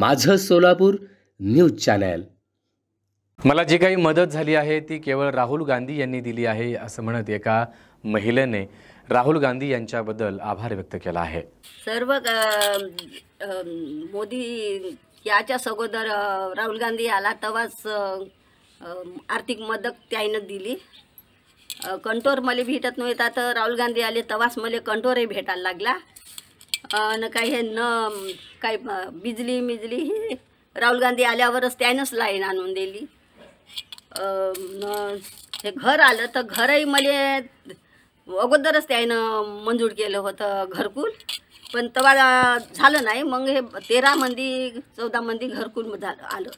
माझं Solapur news channel मला जी काही मदत झाली आहे ती केवळ राहुल गांधी यांनी दिली आहे असं म्हणत एका महिलेने राहुल गांधी यांच्याबद्दल आभार व्यक्त केला आहे सर्व मोदी याच्या सगोदर राहुल गांधी आला तवाच आर्थिक मदत त्यानं दिली कंटोर मला भेटत नव्हता तर राहुल गांधी आले तेव्हाच मला कंटोरही भेटायला लागला न काही हे न काही बिजली मिजली हे राहुल गांधी आल्यावरच त्यानंच लाईन आणून दिली हे घर आलं तर घरही मला अगोदरच त्यानं मंजूर केलं होतं घरकुल पण तेव्हा झालं नाही मग हे तेरा मंदी चौदा मंदी घरकुल झालं आलं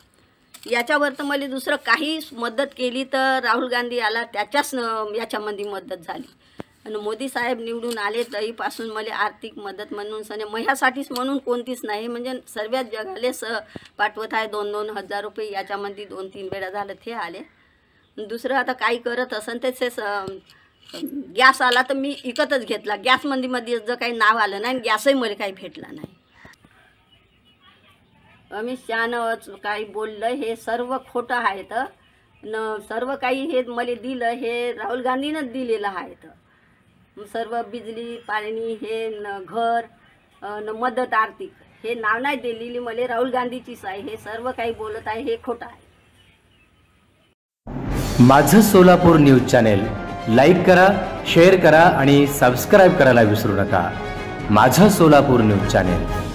याच्यावर तर मला दुसरं काही मदत केली तर राहुल गांधी आला त्याच्याच याच्यामध्ये मदत झाली आणि मोदी साहेब निवडून आले तरीपासून मला आर्थिक मदत म्हणून सने मह्यासाठीच म्हणून कोणतीच नाही म्हणजे सर्वात जगाले स पाठवत आहे दोन दोन हजार रुपये याच्यामध्ये दोन तीन वेळा झालं ते आले दुसरं आता काही करत असन तेच स गॅस आला तर मी इकतच घेतला गॅसमध्ये मध्ये जर काही नाव आलं नाही गॅसही मला काही भेटला नाही अमित शहानंच काही बोललं हे सर्व खोटं आहे तर न सर्व काही हे मला दिलं हे राहुल गांधीनंच दिलेलं आहे तर सर्व बिजली पाणी हे न घर न मदत आर्थिक हे नाव नाही दिलेली मला राहुल गांधीचीच आहे हे सर्व काही बोलत आहे हे खोटं आहे माझं सोलापूर न्यूज चॅनेल लाईक करा शेअर करा आणि सबस्क्राईब करायला विसरू नका माझं सोलापूर न्यूज चॅनेल